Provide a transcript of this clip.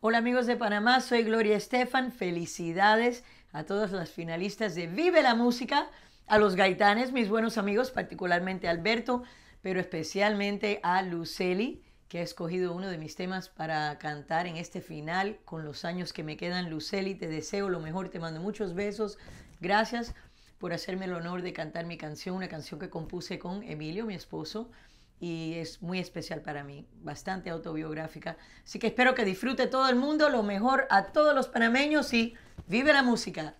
Hola amigos de Panamá, soy Gloria Estefan. Felicidades a todas las finalistas de Vive la Música, a los gaitanes, mis buenos amigos, particularmente Alberto, pero especialmente a Luceli, que ha escogido uno de mis temas para cantar en este final con los años que me quedan. Luceli, te deseo lo mejor, te mando muchos besos. Gracias por hacerme el honor de cantar mi canción, una canción que compuse con Emilio, mi esposo y es muy especial para mí, bastante autobiográfica. Así que espero que disfrute todo el mundo, lo mejor a todos los panameños y vive la música.